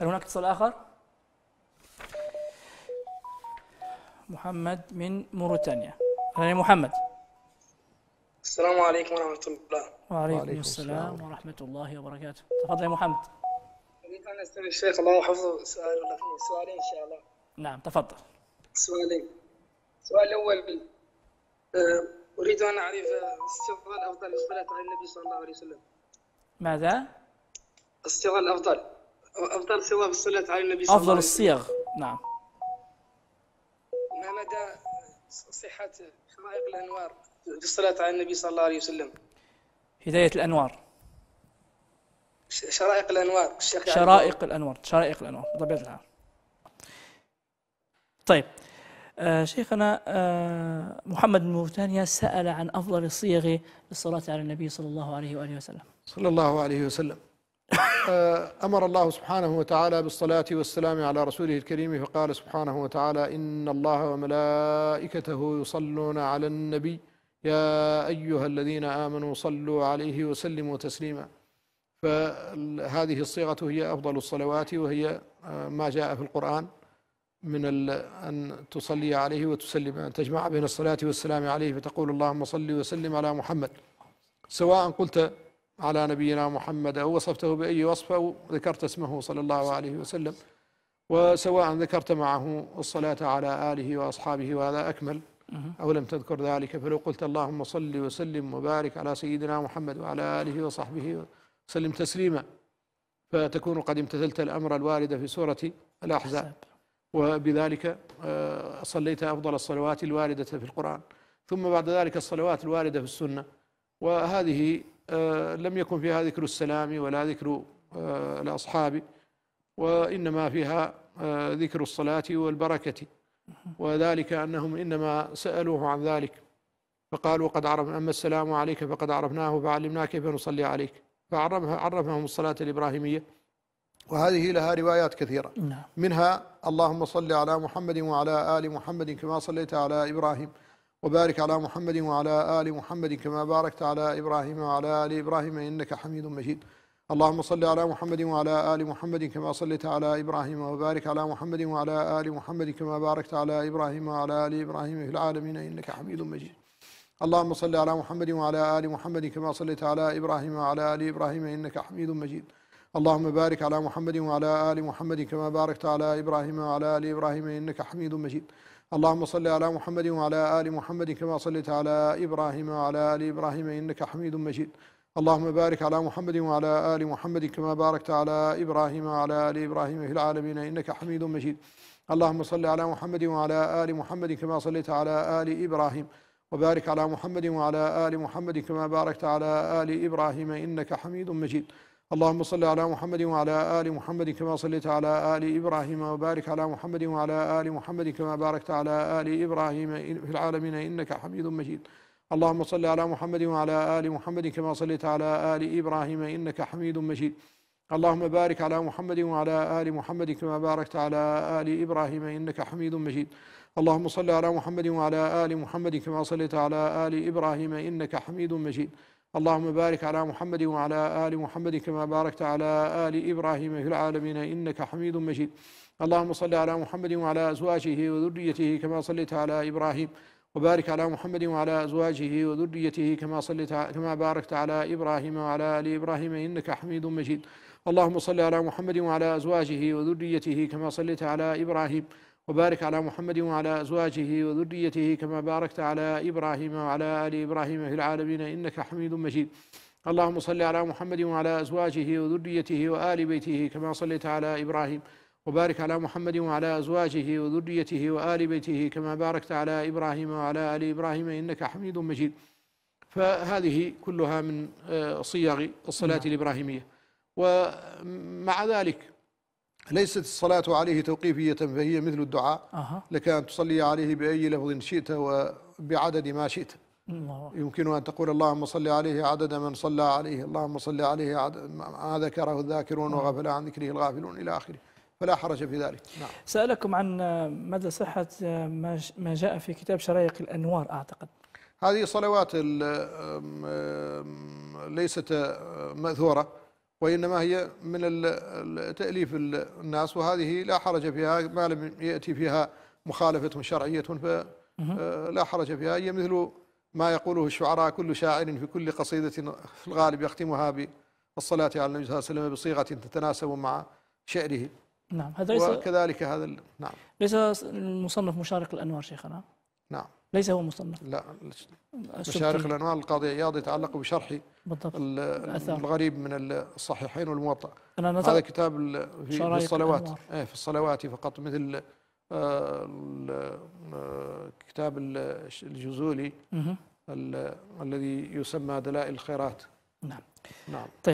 هل هناك اتصال آخر؟ محمد من موريتانيا أهلا يا محمد السلام عليكم ورحمة الله وعليكم, وعليكم السلام, السلام ورحمة الله وبركاته تفضل يا محمد أريد أن الشيخ الله يحفظه سؤال سؤالين إن شاء الله نعم تفضل سؤالين السؤال الأول آه، أريد أن أعرف استغلال أفضل الصلاة على النبي صلى الله عليه وسلم ماذا؟ استغلال أفضل أفضل صيغ الصلاة على النبي صلى الله عليه وسلم أفضل الصيغ نعم ما مدى صحة حرائق الأنوار في الصلاة على النبي صلى الله عليه وسلم هداية الأنوار شرائق الأنوار شرائق الأنوار شرائق الأنوار بطبيعة الحال طيب آه شيخنا آه محمد بن موريتانيا سأل عن أفضل الصيغ للصلاة على النبي صلى الله عليه وآله وسلم صلى الله عليه وسلم آه، أمر الله سبحانه وتعالى بالصلاة والسلام على رسوله الكريم فقال سبحانه وتعالى إن الله وملائكته يصلون على النبي يا أيها الذين آمنوا صلوا عليه وسلموا تسليما فهذه الصيغة هي أفضل الصلوات وهي آه، ما جاء في القرآن من أن تصلي عليه وتسلم أن تجمع بين الصلاة والسلام عليه فتقول اللهم صل وسلم على محمد سواء قلت على نبينا محمد أو وصفته بأي وصف أو ذكرت اسمه صلى الله عليه وسلم وسواء ذكرت معه الصلاة على آله وأصحابه وهذا أكمل أو لم تذكر ذلك فلو قلت اللهم صل وسلم وبارك على سيدنا محمد وعلى آله وصحبه وسلم تسليما فتكون قد امتثلت الأمر الوارد في سورة الأحزاب وبذلك آه، صليت أفضل الصلوات الواردة في القرآن ثم بعد ذلك الصلوات الواردة في السنة وهذه آه، لم يكن فيها ذكر السلام ولا ذكر آه، الأصحاب وإنما فيها آه، ذكر الصلاة والبركة وذلك أنهم إنما سألوه عن ذلك فقالوا قد عرفنا أما السلام عليك فقد عرفناه فعلمنا كيف نصلي عليك فعرفهم الصلاة الإبراهيمية وهذه لها روايات كثيرة نعم. منها اللهم صل على محمد وعلى آل محمد كما صليت على إبراهيم وبارك على محمد وعلى آل محمد كما باركت على إبراهيم وعلى آل إبراهيم إنك حميد مجيد اللهم صل على محمد وعلى آل محمد كما صليت على إبراهيم وبارك على محمد وعلى آل محمد كما باركت على إبراهيم وعلى آل إبراهيم في العالمين إنك حميد مجيد اللهم صل على محمد وعلى آل محمد كما صليت على إبراهيم وعلى آل إبراهيم إنك حميد مجيد اللهم بارك على محمد وعلى آل محمد كما باركت على إبراهيم وعلى آل إبراهيم إنك حميد مجيد اللهم صل على محمد وعلى آل محمد كما صليت على إبراهيم وعلى آل إبراهيم إنك حميد مجيد اللهم بارك على محمد وعلى آل محمد كما باركت على إبراهيم وعلى آل إبراهيم في العالمين إنك حميد مجيد اللهم صل على محمد وعلى آل محمد كما صليت على آل إبراهيم وبارك على محمد وعلى آل محمد كما باركت على آل إبراهيم إنك حميد مجيد اللهم صل على محمد وعلى آل محمد كما صليت على آل إبراهيم وبارك على محمد وعلى آل محمد كما باركت على آل إبراهيم في العالمين إنك حميد مجيد اللهم صل على محمد وعلى آل محمد كما صليت على آل إبراهيم إنك حميد مجيد اللهم بارك على محمد وعلى آل محمد كما باركت على آل إبراهيم إنك حميد مجيد اللهم صل على محمد وعلى آل محمد كما صليت على آل إبراهيم إنك حميد مجيد اللهم بارك على محمد وعلى ال محمد كما باركت على ال ابراهيم في العالمين انك حميد مجيد اللهم صل على محمد وعلى ازواجه وذريته كما صليت على ابراهيم وبارك على محمد وعلى ازواجه وذريته كما صليت كما باركت على ابراهيم وعلى ال ابراهيم انك حميد مجيد اللهم صل على محمد وعلى ازواجه وذريته كما صليت على ابراهيم وبارك على محمد وعلى أزواجه وذريته كما باركت على إبراهيم وعلى آل إبراهيم في العالمين إنك حميد مجيد اللهم صل على محمد وعلى أزواجه وذريته وآل بيته كما صليت على إبراهيم وبارك على محمد وعلى أزواجه وذريته وآل بيته كما باركت على إبراهيم وعلى آل إبراهيم إنك حميد مجيد فهذه كلها من آه، صياغ الصلاة نعم. الإبراهيمية ومع ذلك ليست الصلاة عليه توقيفية فهي مثل الدعاء أه. لك أن تصلي عليه بأي لفظ شئت وبعدد ما شئت الله. يمكن أن تقول اللهم صل عليه عدد من صلى عليه اللهم صل عليه عدد ما ذكره الذاكرون وغفل عن ذكره الغافلون إلى آخره فلا حرج في ذلك نعم. سألكم عن مدى صحة ما جاء في كتاب شرايق الأنوار أعتقد هذه صلوات ليست مأثورة وإنما هي من تأليف الناس وهذه لا حرج فيها ما لم يأتي فيها مخالفة شرعية فلا آه، حرج فيها هي مثل ما يقوله الشعراء كل شاعر في كل قصيدة في الغالب يختمها بالصلاة على النبي صلى الله عليه وسلم بصيغة تتناسب مع شعره نعم هذا ليس وكذلك هذا نعم ليس المصنف مشارق الأنوار شيخنا نعم ليس هو مصنف لا مشارق الانوار القاضي عياض يتعلق بشرح بالضبط الغريب من الصحيحين والموطأ هذا كتاب في الصلوات ايه في الصلوات فقط مثل آه، آه، كتاب الجزولي الذي يسمى دلائل الخيرات نعم نعم طيب